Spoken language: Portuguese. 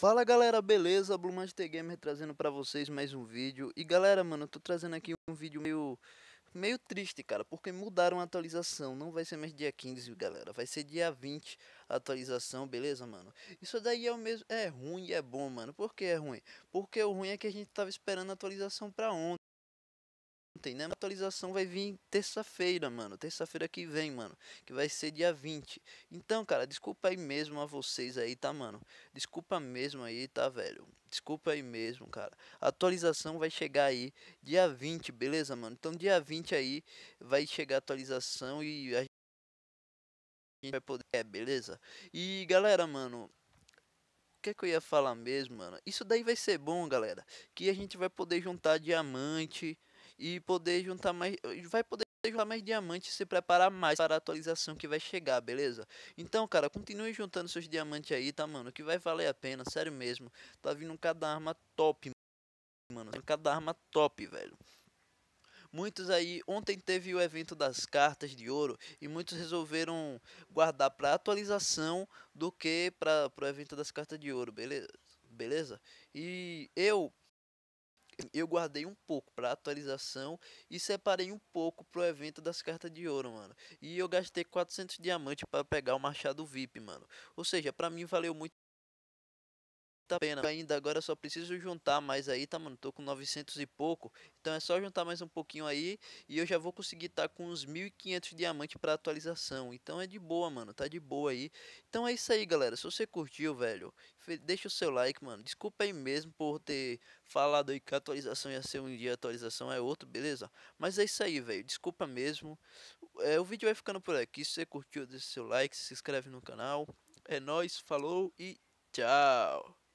Fala galera, beleza? Master Gamer trazendo pra vocês mais um vídeo E galera, mano, eu tô trazendo aqui um vídeo meio, meio triste, cara Porque mudaram a atualização, não vai ser mais dia 15, galera Vai ser dia 20 a atualização, beleza, mano? Isso daí é o mesmo, é ruim e é bom, mano Por que é ruim? Porque o ruim é que a gente tava esperando a atualização pra ontem ontem, né? Uma atualização vai vir terça-feira, mano. Terça-feira que vem, mano. Que vai ser dia 20. Então, cara, desculpa aí mesmo a vocês aí, tá, mano? Desculpa mesmo aí, tá, velho? Desculpa aí mesmo, cara. A atualização vai chegar aí dia 20, beleza, mano? Então, dia 20 aí vai chegar a atualização e a gente vai poder. É, beleza? E galera, mano, o que, é que eu ia falar mesmo, mano? Isso daí vai ser bom, galera. Que a gente vai poder juntar diamante, e poder juntar mais. Vai poder juntar mais diamantes e se preparar mais para a atualização que vai chegar, beleza? Então, cara, continue juntando seus diamantes aí, tá, mano? Que vai valer a pena, sério mesmo. Tá vindo cada arma top, mano. Tá cada arma top, velho. Muitos aí, ontem teve o evento das cartas de ouro e muitos resolveram guardar para atualização do que para o evento das cartas de ouro, beleza? Beleza? E eu eu guardei um pouco para atualização e separei um pouco pro evento das cartas de ouro, mano. E eu gastei 400 diamantes para pegar o machado VIP, mano. Ou seja, para mim valeu muito tá pena. Ainda agora só preciso juntar mais aí, tá, mano? Tô com 900 e pouco. Então é só juntar mais um pouquinho aí e eu já vou conseguir tá com uns 1500 diamantes para atualização. Então é de boa, mano. Tá de boa aí. Então é isso aí, galera. Se você curtiu, velho, deixa o seu like, mano. Desculpa aí mesmo por ter falado aí que a atualização ia ser um dia, a atualização é outro, beleza? Mas é isso aí, velho. Desculpa mesmo. É, o vídeo vai ficando por aqui. Se você curtiu, deixa o seu like, se inscreve no canal. É nóis, falou e tchau!